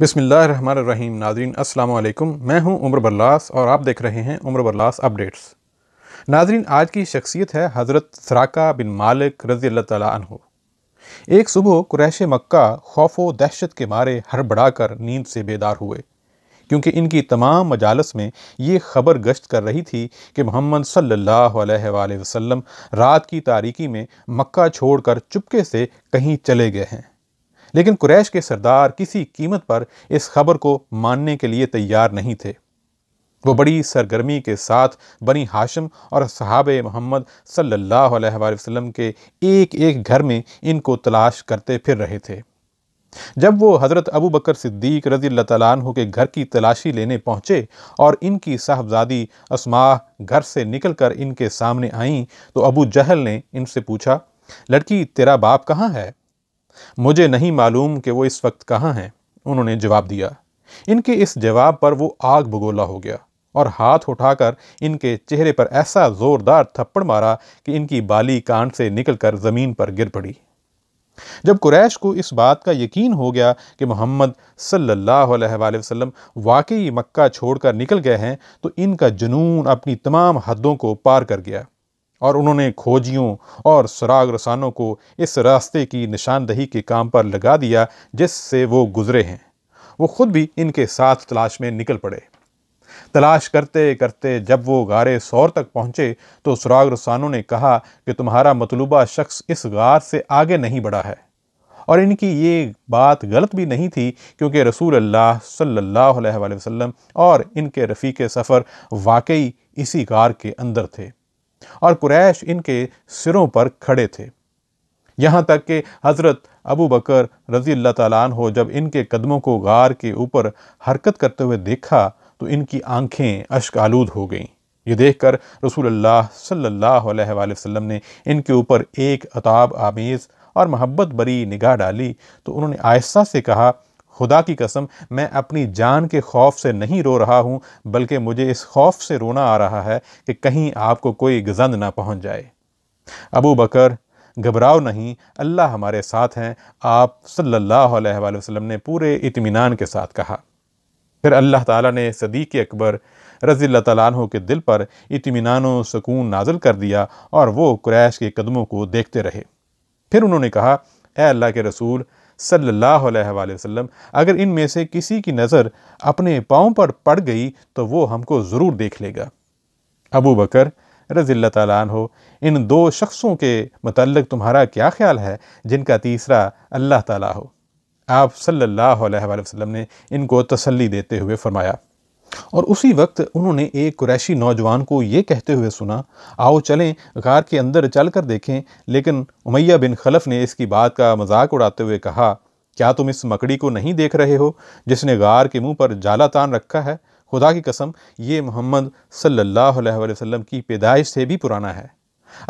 बिसमीम नाजरीन असलकम मैं हूं उम्र बर्लास और आप देख रहे हैं उम्र बल्लास अपडेट्स नाजरीन आज की शख्सियत है हज़रत सराका बिन मालिक रज़ी अल्लाह एक सुबह कुरैश मक्का खौफो व दहशत के मारे हड़बड़ा कर नींद से बेदार हुए क्योंकि इनकी तमाम मजालस में ये खबर गश्त कर रही थी कि मोहम्मद सल्ला अलैहि रात की तारीकी में मक्का छोड़कर चुपके से कहीं चले गए हैं लेकिन कुरैश के सरदार किसी कीमत पर इस खबर को मानने के लिए तैयार नहीं थे वो बड़ी सरगर्मी के साथ बनी हाशम और सहाब मोहम्मद सल्लल्लाहु अलैहि वसल्लम के एक एक घर में इनको तलाश करते फिर रहे थे जब वो हज़रत अबू बकर सिद्दीक रजी अल्लाह के घर की तलाशी लेने पहुँचे और इनकी साहबजादी असमाह घर से निकल कर इनके सामने आईं तो अबू जहल ने इनसे पूछा लड़की तेरा बाप कहाँ है मुझे नहीं मालूम कि वो इस वक्त कहाँ हैं उन्होंने जवाब दिया इनके इस जवाब पर वो आग भगोला हो गया और हाथ उठाकर इनके चेहरे पर ऐसा ज़ोरदार थप्पड़ मारा कि इनकी बाली कान से निकलकर ज़मीन पर गिर पड़ी जब कुरैश को इस बात का यकीन हो गया कि मोहम्मद सल्लल्लाहु अलैहि वसल्लम वाकई मक्का छोड़कर निकल गए हैं तो इनका जुनून अपनी तमाम हदों को पार कर गया और उन्होंने खोजियों और सुराग रसानों को इस रास्ते की निशानदही के काम पर लगा दिया जिससे वो गुज़रे हैं वो ख़ुद भी इनके साथ तलाश में निकल पड़े तलाश करते करते जब वो गारे सौर तक पहुँचे तो सुराग रसानों ने कहा कि तुम्हारा मतलूबा शख्स इस गार से आगे नहीं बढ़ा है और इनकी ये बात गलत भी नहीं थी क्योंकि रसूल अल्लाह सल्लल्लाहु अलैहि वसल्लम और इनके रफ़ीक सफ़र वाकई इसी गार के अंदर थे और कुरैश इनके सिरों पर खड़े थे यहाँ तक कि हज़रत अबू बकर रजी अल्लाह तन हो जब इनके कदमों को गार के ऊपर हरकत करते हुए देखा तो इनकी आंखें अश्क आलूद हो गईं ये देखकर रसूलुल्लाह सल्लल्लाहु अलैहि वसल्लम ने इनके ऊपर एक अताब आमेज़ और मोहब्बत बरी निगाह डाली तो उन्होंने आहिस्ता से कहा खुदा की कसम मैं अपनी जान के खौफ से नहीं रो रहा हूँ बल्कि मुझे इस खौफ से रोना आ रहा है कि कहीं आपको कोई गजंद ना पहुँच जाए अबू बकर घबराओ नहीं अल्लाह हमारे साथ हैं आप सल्लल्लाहु अलैहि वसल्लम ने पूरे इत्मीनान के साथ कहा फिर अल्लाह ताला ने सदीक अकबर रज़ी तु के दिल पर इतमान सकून नाजल कर दिया और वो क्रैश के कदमों को देखते रहे फिर उन्होंने कहा ए अल्लाह के रसूल सल्ला वसम अगर इन में से किसी की नज़र अपने पाँव पर पड़ गई तो वो हमको ज़रूर देख लेगा अबू बकर रज़ील्ला तन हो इन दो शख्सों के मतलब तुम्हारा क्या ख्याल है जिनका तीसरा अल्लाह ताला हो आप सल्लल्लाहु अलैहि वसल्लम ने इनको तसल्ली देते हुए फरमाया और उसी वक्त उन्होंने एक कुरैशी नौजवान को ये कहते हुए सुना आओ चलें गार के अंदर चल कर देखें लेकिन उमैया बिन खलफ ने इसकी बात का मजाक उड़ाते हुए कहा क्या तुम इस मकड़ी को नहीं देख रहे हो जिसने गार के मुंह पर जाला तान रखा है खुदा की कसम ये मोहम्मद सल्लल्लाहु अलैहि वसल्लम की पैदाइश से भी पुराना है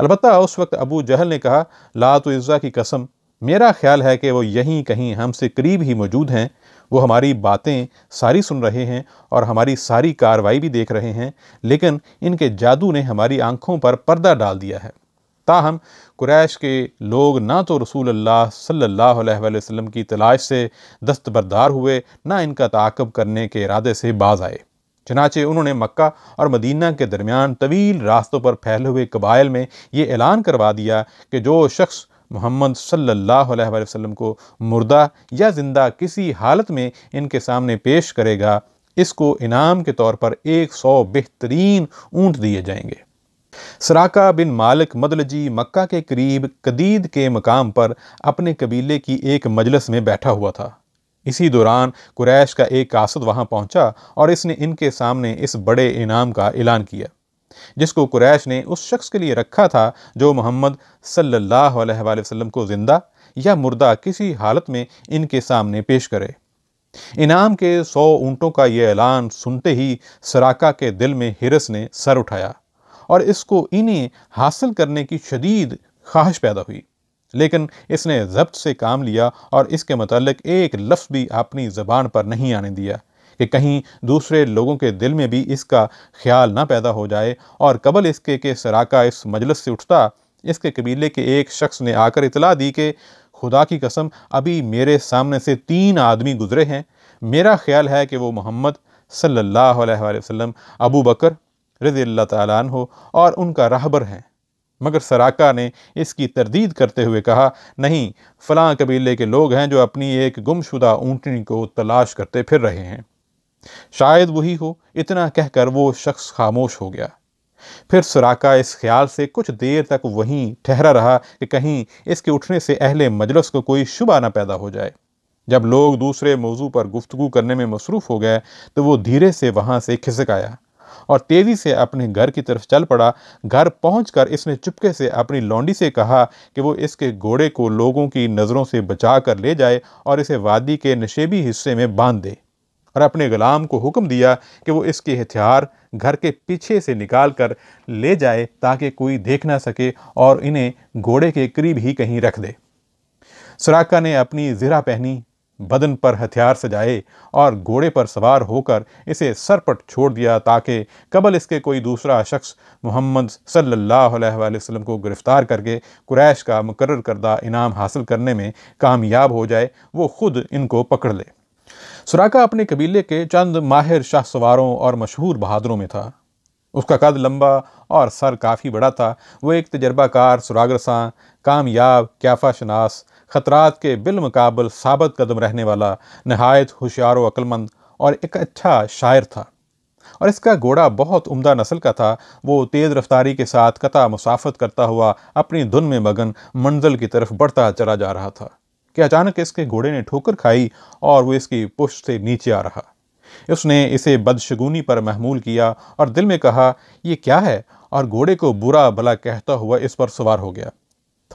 अलबत् उस वक्त अबू जहल ने कहा लात इज़्ज़ा की कसम मेरा ख्याल है कि वो यहीं कहीं हमसे करीब ही मौजूद हैं वो हमारी बातें सारी सुन रहे हैं और हमारी सारी कार्रवाई भी देख रहे हैं लेकिन इनके जादू ने हमारी आँखों पर पर्दा डाल दिया है ताहम कुरैश के लोग ना तो रसूल अल्लाह सल्लल्लाहु अलैहि वसल्लम की तलाश से दस्तबरदार हुए ना इनका ताकब करने के इरादे से बाज आए चनाचे उन्होंने मक्का और मदीना के दरमियान तवील रास्तों पर फैले हुए कबायल में ये ऐलान करवा दिया कि जो शख्स मोहम्मद सल्लल्लाहु अलैहि वसल्लम को मुर्दा या ज़िंदा किसी हालत में इनके सामने पेश करेगा इसको इनाम के तौर पर एक सौ बेहतरीन ऊँट दिए जाएंगे सराका बिन मालिक मदलजी मक्का के करीब कदीद के मकाम पर अपने कबीले की एक मजलस में बैठा हुआ था इसी दौरान कुरैश का एक कासद वहाँ पहुँचा और इसने इनके सामने इस बड़े इनाम का ऐलान किया जिसको कुरैश ने उस शख्स के लिए रखा था जो मोहम्मद सल्ला वसम वसल्लम को ज़िंदा या मुर्दा किसी हालत में इनके सामने पेश करे इनाम के सौ ऊंटों का यह ऐलान सुनते ही सराका के दिल में हिरस ने सर उठाया और इसको इन्हें हासिल करने की शदीद ख्वाहिश पैदा हुई लेकिन इसने जब्त से काम लिया और इसके मतलब एक लफ्ज़ भी अपनी ज़बान पर नहीं आने दिया कि कहीं दूसरे लोगों के दिल में भी इसका ख्याल ना पैदा हो जाए और कबल इसके के सराका इस मजलस से उठता इसके कबीले के एक शख्स ने आकर इतला दी कि खुदा की कसम अभी मेरे सामने से तीन आदमी गुजरे हैं मेरा ख्याल है कि वो मोहम्मद सल्लल्लाहु अलैहि वसल्लम अबू बकर रज़ी अल्लाह हो और उनका राहबर हैं मगर सराका ने इसकी तरदीद करते हुए कहा नहीं फ़लाँ कबीले के लोग हैं जो अपनी एक गुमशुदा ऊँटनी को तलाश करते फिर रहे हैं शायद वही हो इतना कहकर वो शख्स खामोश हो गया फिर सुराका इस ख्याल से कुछ देर तक वहीं ठहरा रहा कि कहीं इसके उठने से अहले मजलस को कोई शुबा ना पैदा हो जाए जब लोग दूसरे मौजू पर गुफ्तु करने में मसरूफ़ हो गए तो वो धीरे से वहाँ से खिसक आया और तेज़ी से अपने घर की तरफ चल पड़ा घर पहुँच कर इसने चुपके से अपनी लौंडी से कहा कि वो इसके घोड़े को लोगों की नज़रों से बचा कर ले जाए और इसे वादी के नशेबी हिस्से में बांध दे और अपने गुलाम को हुक्म दिया कि वो इसके हथियार घर के पीछे से निकाल कर ले जाए ताकि कोई देख ना सके और इन्हें घोड़े के करीब ही कहीं रख दे सुराका ने अपनी ज़िरा पहनी बदन पर हथियार सजाए और घोड़े पर सवार होकर इसे सरपट छोड़ दिया ताकि कबल इसके कोई दूसरा शख्स मोहम्मद सल्लल्लाहु अलैहि वसल्लम को गिरफ़्तार करके कुरैश का मुकर करदा इनाम हासिल करने में कामयाब हो जाए वो ख़ुद इनको पकड़ ले सुराका अपने कबीले के चंद माहिर शाह सवारों और मशहूर बहादुरों में था उसका कद लंबा और सर काफ़ी बड़ा था वो एक तजर्बाकार सुरागरसा कामयाब क्याफा शनास ख़तरात के बिलमकाबल साबत कदम रहने वाला नहायत होशियार व अक्लमंद और एक अच्छा शायर था और इसका घोड़ा बहुत उम्दा नस्ल का था वो तेज़ रफ्तारी के साथ कता मुसाफत करता हुआ अपनी धुन में मगन मंजिल की तरफ बढ़ता चला जा रहा था कि अचानक इसके घोड़े ने ठोकर खाई और वो इसकी पुष्ट से नीचे आ रहा उसने इसे बदशगुनी पर महमूल किया और दिल में कहा यह क्या है और घोड़े को बुरा भला कहता हुआ इस पर सवार हो गया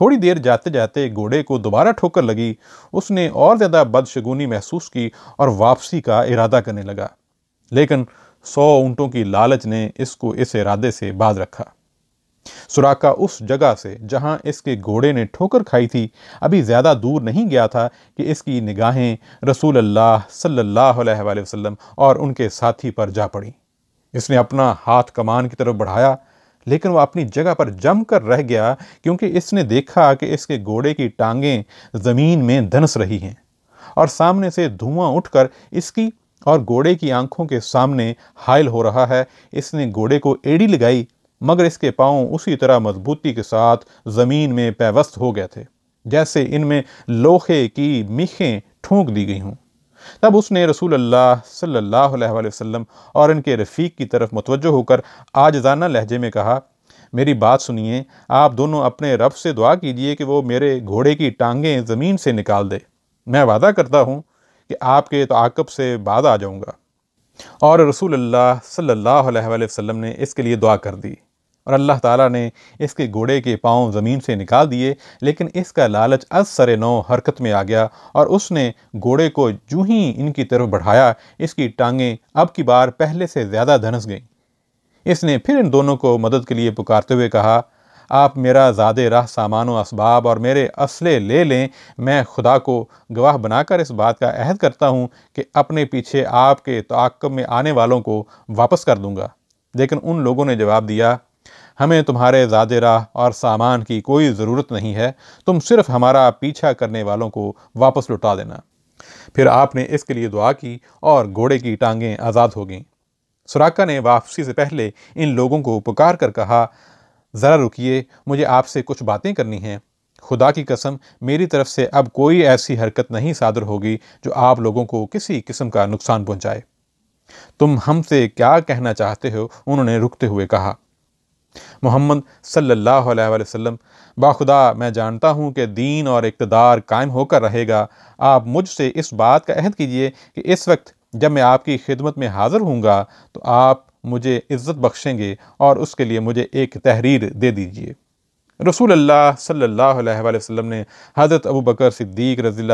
थोड़ी देर जाते जाते घोड़े को दोबारा ठोकर लगी उसने और ज़्यादा बदशगुनी महसूस की और वापसी का इरादा करने लगा लेकिन सौ ऊँटों की लालच ने इसको इस इरादे से बाज रखा सुराका उस जगह से जहां इसके घोड़े ने ठोकर खाई थी अभी ज़्यादा दूर नहीं गया था कि इसकी निगाहें रसूल अल्लाह सल्लल्लाहु अलैहि वसल्लम और उनके साथी पर जा पड़ी इसने अपना हाथ कमान की तरफ बढ़ाया लेकिन वह अपनी जगह पर जम कर रह गया क्योंकि इसने देखा कि इसके घोड़े की टांगें ज़मीन में धनस रही हैं और सामने से धुआं उठकर इसकी और घोड़े की आंखों के सामने हायल हो रहा है इसने घोड़े को एड़ी लगाई मगर इसके पाँव उसी तरह मजबूती के साथ ज़मीन में पैवस्त हो गए थे जैसे इनमें लोहे की मीखें ठोंक दी गई हों तब उसने रसूल अल्लाह सल्लल्लाहु अलैहि वसल्लम और इनके रफ़ीक की तरफ मतवजो होकर आजदाना लहजे में कहा मेरी बात सुनिए आप दोनों अपने रब से दुआ कीजिए कि वो मेरे घोड़े की टांगें ज़मीन से निकाल दे मैं वादा करता हूँ कि आपके तो आक़ब से बाद आ जाऊँगा और रसूल अल्लाह सल्लल्लाहु अलैहि वसल्लम ने इसके लिए दुआ कर दी और अल्लाह ताला ने इसके घोड़े के पाँव ज़मीन से निकाल दिए लेकिन इसका लालच अज सर नौ हरकत में आ गया और उसने घोड़े को जूँ ही इनकी तरफ बढ़ाया इसकी टांगें अब की बार पहले से ज़्यादा धनस गईं इसने फिर इन दोनों को मदद के लिए पुकारते हुए कहा आप मेरा ज़्यादा राह सामान व इसबाब और मेरे असले ले लें मैं खुदा को गवाह बनाकर इस बात का अहद करता हूँ कि अपने पीछे आपके तकब में आने वालों को वापस कर दूँगा लेकिन उन लोगों ने जवाब दिया हमें तुम्हारे ज़ाद राह और सामान की कोई ज़रूरत नहीं है तुम सिर्फ हमारा पीछा करने वालों को वापस लौटा देना फिर आपने इसके लिए दुआ की और घोड़े की टांगें आज़ाद हो गईं सुराका ने वापसी से पहले इन लोगों को पुकार कर कहा ज़रा रुकिए मुझे आपसे कुछ बातें करनी हैं खुदा की कसम मेरी तरफ से अब कोई ऐसी हरकत नहीं सादर होगी जो आप लोगों को किसी किस्म का नुकसान पहुंचाए तुम हमसे क्या कहना चाहते हो उन्होंने रुकते हुए कहा मोहम्मद सल्लल्लाहु अलैहि वसल्लम बाखुदा मैं जानता हूँ कि दीन और इकतदार कायम होकर रहेगा आप मुझसे इस बात का अहद कीजिए कि इस वक्त जब मैं आपकी खिदमत में हाज़िर हूँगा तो आप मुझे इज़्ज़त बख्शेंगे और उसके लिए मुझे एक तहरीर दे दीजिए रसूल अल्लाह सल्लल्लाहु अलैहि वसल्लम ने हज़रत अबू बकर सिद्दीक रज़ी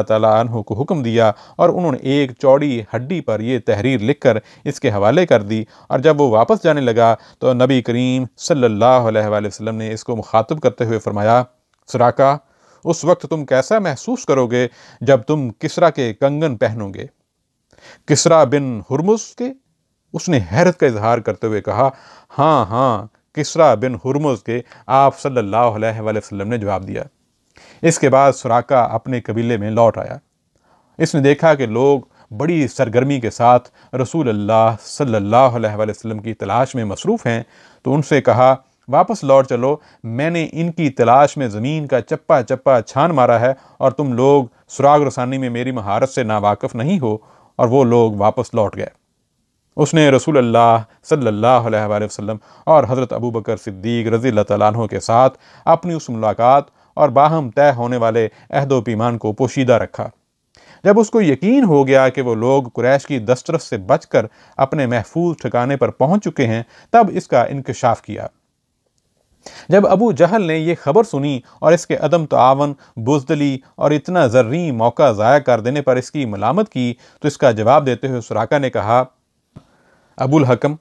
तु को हुक्म दिया और उन्होंने एक चौड़ी हड्डी पर यह तहरीर लिखकर इसके हवाले कर दी और जब वो वापस जाने लगा तो नबी करीम सल्लल्लाहु अलैहि वसल्लम ने इसको मुखातब करते हुए फ़रमाया सराका उस वक्त तुम कैसा महसूस करोगे जब तुम किसरा के कंगन पहनोगे किसरा बिन हरमुस के उसने हैरत का इजहार करते हुए कहा हाँ हाँ किसरा बिन हरमुज़ के आप सल्लल्लाहु अलैहि वसल्लम ने जवाब दिया इसके बाद सुराका अपने कबीले में लौट आया इसने देखा कि लोग बड़ी सरगर्मी के साथ रसूल अल्लाह सल्लल्लाहु अलैहि वसल्लम की तलाश में मसरूफ़ हैं तो उनसे कहा वापस लौट चलो मैंने इनकी तलाश में ज़मीन का चप्पा चप्पा छान मारा है और तुम लोग सुराग रसानी में मेरी महारत से नावाकफ़ नहीं हो और वो लोग वापस लौट गए उसने रसूल अल्लाह सल्लल्लाहु अलैहि वसल्लम और हज़रत अबू बकर सिद्दीक रज़ी तैन के साथ अपनी उस मुलाकात और बाहम तय होने वाले अहद पैमान को पोशीदा रखा जब उसको यकीन हो गया कि वो लोग कुरैश की दस्तरस से बचकर अपने महफूज ठिकाने पर पहुंच चुके हैं तब इसका इंकशाफ किया जब अबू जहल ने यह खबर सुनी और इसके अदम तावन बुजदली और इतना जर्री मौका ज़ाया कर देने पर इसकी मलामत की तो इसका जवाब देते हुए सुराका ने कहा अबुल हकम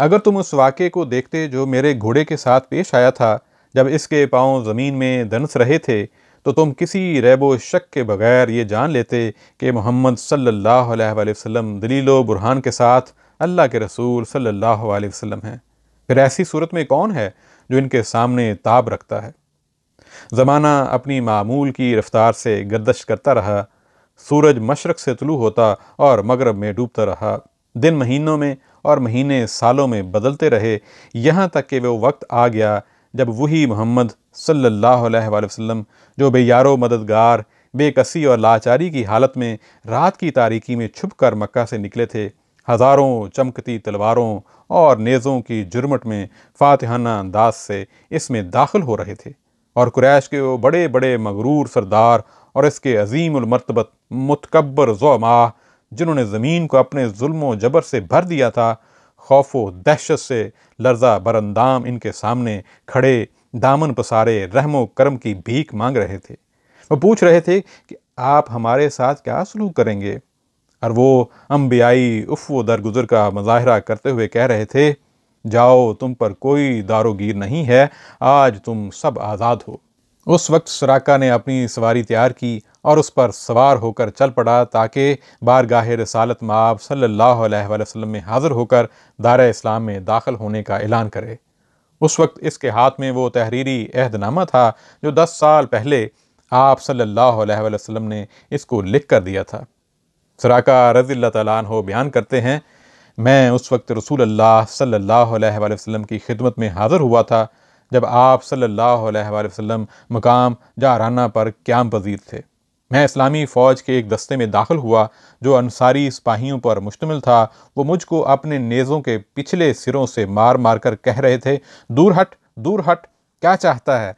अगर तुम उस वाक़े को देखते जो मेरे घोड़े के साथ पेश आया था जब इसके पाँव ज़मीन में दनस रहे थे तो तुम किसी रैबो शक के बगैर ये जान लेते कि मोहम्मद सल्लल्लाहु अलैहि वसल्लम दलीलो बुरहान के साथ अल्लाह के रसूल सल्लल्लाहु अलैहि वसल्लम हैं फिर ऐसी सूरत में कौन है जो इनके सामने ताब रखता है ज़माना अपनी मामूल की रफ़्तार से गर्दश करता रहा सूरज मशरक़ से तुलू होता और मगरब में डूबता रहा दिन महीनों में और महीने सालों में बदलते रहे यहाँ तक कि वो वक्त आ गया जब वही मोहम्मद सल्लल्लाहु अलैहि वसल्लम जो बेयारो मददगार बेकसी और लाचारी की हालत में रात की तारीकी में छुप कर मक्का से निकले थे हज़ारों चमकती तलवारों और नेज़ों की जुर्मट में फातहाना अंदाज से इसमें दाखिल हो रहे थे और कुरैश के वो बड़े बड़े मगरूर सरदार और इसके अजीम उलमरतबत मतकबर ज़ोमा जिन्होंने ज़मीन को अपने जुल्म जबर से भर दिया था खौफ व दहशत से लर्जा बरंदाम इनके सामने खड़े दामन पसारे रहमो करम की भीख मांग रहे थे वो पूछ रहे थे कि आप हमारे साथ क्या सलूक करेंगे और वो अम्बियाई उफ व दरगुजर का मुजाहरा करते हुए कह रहे थे जाओ तुम पर कोई दारोगीर नहीं है आज तुम सब आज़ाद हो उस वक्त सुराका ने अपनी सवारी तैयार की और उस पर सवार होकर चल पड़ा ताकि गाह रसालत माब सल्ला वसम में हाज़िर होकर दार इस्लाम में दाखिल होने का ऐलान करे उस वक्त इसके हाथ में वो तहरीरी अहदनामा था जो दस साल पहले आप सल्ला वसम ने इसको लिख कर दिया था सराका रजील तैन बयान करते हैं मैं उस वक्त रसूल अल्लाह सल्लल्लाहु की खिदमत में हाज़िर हुआ था जब आप सल्लल्लाहु अलैहि वसल्लम मकाम जाराना पर क्याम पजीर थे मैं इस्लामी फ़ौज के एक दस्ते में दाखिल हुआ जो अनसारी सिपाहियों पर मुश्तमिल था वो मुझको अपने नेज़ों के पिछले सिरों से मार मार कर कह रहे थे दूर हट दूर हट क्या चाहता है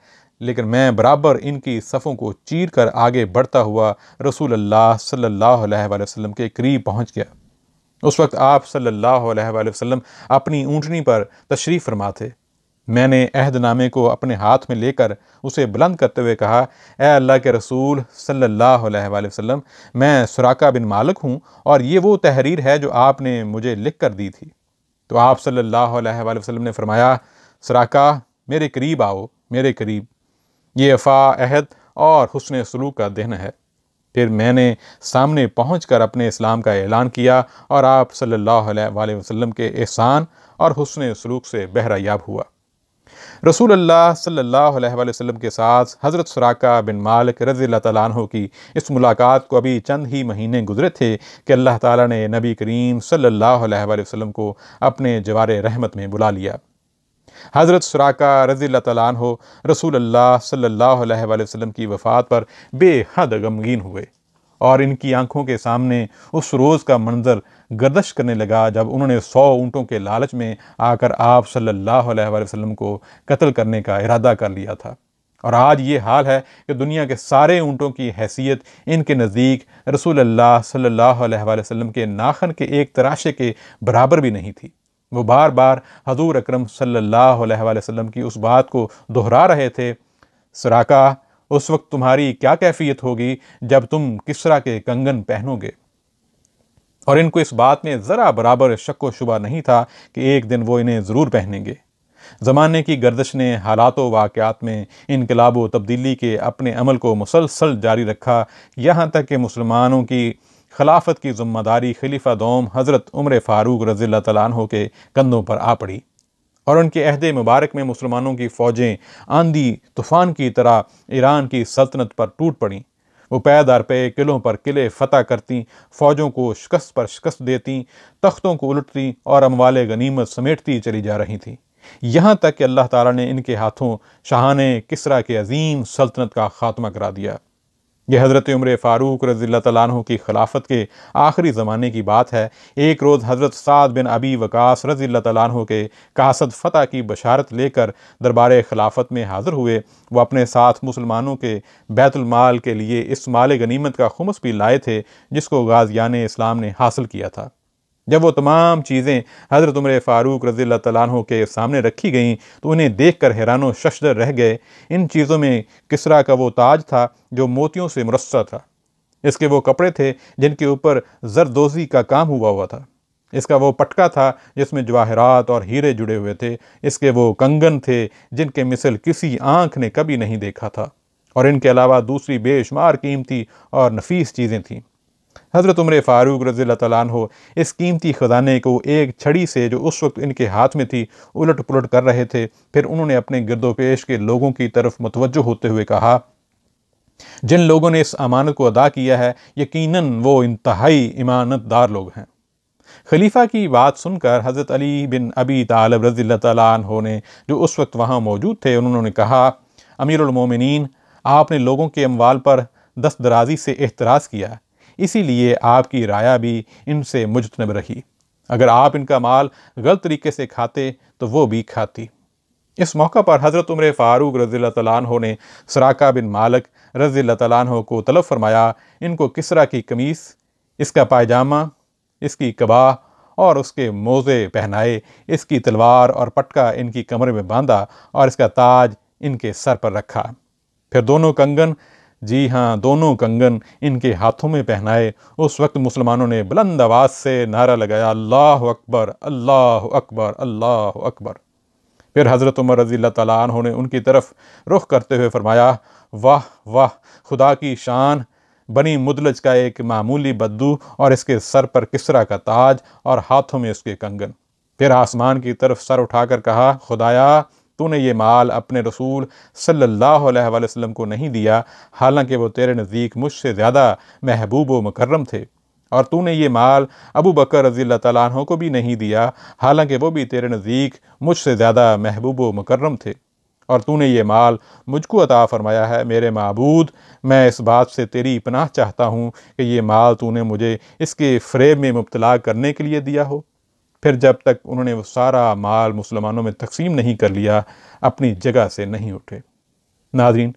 लेकिन मैं बराबर इनकी सफ़ों को चीर कर आगे बढ़ता हुआ रसूल अल्लाह सल्लल्लाहु अलैहि वसल्लम के करीब पहुंच गया उस वक्त आप सल्लल्लाहु अलैहि वसल्लम अपनी ऊँटनी पर तशरीफ़ फरमा थे मैंने अहदनामे को अपने हाथ में लेकर उसे बुलंद करते हुए कहा ए अल्लाह के रसूल सल्लल्लाहु अलैहि वसल्लम मैं सुराका बिन मालिक हूँ और ये वो तहरीर है जो आपने मुझे लिख कर दी थी तो आप सल्लल्लाहु अलैहि वसल्लम ने फरमाया सुराका मेरे करीब आओ मेरे करीब ये अफ़ा अहद और हसन सलूक का दिन है फिर मैंने सामने कर अपने इस्लाम का ऐलान किया और आप सल्लल्लाहु अलैहि वसल्लम के एहसान और हसन सलूक से बहरायाब हुआ रसूल अल्लाह सल्लल्लाहु के साथ हज़रत सराका बिन मालिक रज़ी तु की इस मुलाकात को अभी चंद ही महीने गुजरे थे कि अल्लाह ताली ने नबी करीम सल्ला वसम को अपने जवार रहमत में बुला लिया हज़रत सराका रज़ी तु रसूल सल्ला वसम की वफ़ात पर बेहद गमगीन हुए और इनकी आंखों के सामने उस रोज़ का मंज़र गर्दश करने लगा जब उन्होंने सौ ऊँटों के लालच में आकर आप सल्लल्लाहु अलैहि वसल्लम को कत्ल करने का इरादा कर लिया था और आज ये हाल है कि दुनिया के सारे ऊँटों की हैसियत इनके नज़दीक रसूल अल्लाह सल्लल्लाहु अलैहि वसल्लम के नाखन के एक तराशे के बराबर भी नहीं थी वो बार बार हजूर अक्रम सल्लल्लाहु अलैहि वसल्लम की उस बात को दोहरा रहे थे सराका उस वक्त तुम्हारी क्या कैफियत होगी जब तुम किसरा के कंगन पहनोगे और इनको इस बात में ज़रा बराबर शक व शुबा नहीं था कि एक दिन वो इन्हें ज़रूर पहनेंगे ज़माने की गर्दश ने हालात वाक़ात में इनकलाब व तब्दीली के अपने अमल को मुसलसल जारी रखा यहाँ तक कि मुसलमानों की खिलाफत की ज़िम्मेदारी खलीफा दोम हज़रत उम्र फ़ारूक रज़ी तैन के कंधों पर आ पड़ी और उनके अहद मुबारक में मुसलमानों की फ़ौजें आंधी तूफ़ान की तरह ईरान की सल्तनत पर टूट पड़ीं वो पैदार पे किलों पर किले फतह करती फ़ौजों को शिकस्त पर शिकस्त देती तख्तों को उलटती और अमवाल गनीमत समेटती चली जा रही थी यहाँ तक कि अल्लाह ताला ने इनके हाथों शाहान किसरा के अजीम सल्तनत का खात्मा करा दिया यह हज़रत उम्र फ़ारूक रज़ी तु की खिलाफत के आखिरी ज़माने की बात है एक रोज़ हज़रत साद बिन अबी वकास रज़ील्ला तु के कासद फ़तह की बशारत लेकर दरबार खिलाफत में हाज़िर हुए वह अपने साथ मुसलमानों के बैतुलमाल के लिए इस माल गनीमत का ख़ुमस भी लाए थे जिसको गाजियान इस्लाम ने हासिल किया था जब वो तमाम चीज़ें हज़रत उम्र फ़ारूक रज़ी तैन के सामने रखी गईं तो उन्हें देख कर हैरान शशदर रह गए इन चीज़ों में किसरा का वो ताज था जो मोतियों से मुरस्सा था इसके वो कपड़े थे जिनके ऊपर जरदोजी का काम हुआ हुआ था इसका वो पटका था जिसमें जवाहरात और हीरे जुड़े हुए थे इसके वो कंगन थे जिनके मिसल किसी आंख ने कभी नहीं देखा था और इनके अलावा दूसरी बेशुमार कीमती और नफीस चीज़ें थीं हज़रत उम्र फ़ारूक रज़ी तैन हो इस कीमती ख़जाने को एक छड़ी से जो उस वक्त इनके हाथ में थी उलट पुलट कर रहे थे फिर उन्होंने अपने गिरदोपेश के लोगों की तरफ मतवज होते हुए कहा जिन लोगों ने इस अमानत को अदा किया है यकीनन वो इंतहाई दार लोग हैं खलीफा की बात सुनकर हज़रत अली बिन अबी तालब रज़ी तैन ने जो उस वक्त वहाँ मौजूद थे उन्होंने कहा अमीरमिन आपने लोगों के अमवाल पर दस्तराजी से एतराज़ किया इसीलिए आपकी राया भी इनसे मुजतनब रही अगर आप इनका माल गलत तरीके से खाते तो वो भी खाती इस मौका पर हज़रत उम्र फ़ारूक रज़ी तैन ने सराका बिन मालक रज़ी तैन को तलब फरमाया इनको किसरा की कमीस इसका पायजामा इसकी कबाह और उसके मोज़े पहनाए इसकी तलवार और पटका इनकी कमरे में बांधा और इसका ताज इनके सर पर रखा फिर दोनों कंगन जी हाँ दोनों कंगन इनके हाथों में पहनाए उस वक्त मुसलमानों ने बुलंद आवाज़ से नारा लगाया अल्लाह अकबर अल्लाह अकबर अल्लाह अकबर फिर हज़रत उमर रजील तैन ने उनकी तरफ रुख करते हुए फरमाया वाह वाह खुदा की शान बनी मुदलज का एक मामूली बद्दू और इसके सर पर किसरा का ताज और हाथों में उसके कंगन फिर आसमान की तरफ सर उठाकर कहा खुदाया तूने ये माल अपने रसूल सल्लल्लाहु अलैहि वसल्लम को नहीं दिया हालांकि वो तेरे नज़दीक मुझसे ज़्यादा महबूब व मुकर्रम थे और तूने ये माल अबू बकर रज़ी तैन को भी नहीं दिया हालांकि वो भी तेरे नज़दीक मुझसे ज़्यादा महबूब व मुकर्रम थे और तूने ये माल मुझको अता फ़रमाया है मेरे मबूद मैं इस बात से तेरी पनाह चाहता हूँ कि ये माल तूने मुझे इसके फ्रेब में मुबतला करने के लिए दिया हो फिर जब तक उन्होंने वो सारा माल मुसलमानों में तकसीम नहीं कर लिया अपनी जगह से नहीं उठे नाजरीन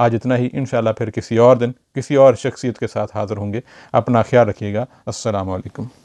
आज इतना ही इन फिर किसी और दिन किसी और शख्सियत के साथ हाज़िर होंगे अपना ख्याल रखिएगा असलकम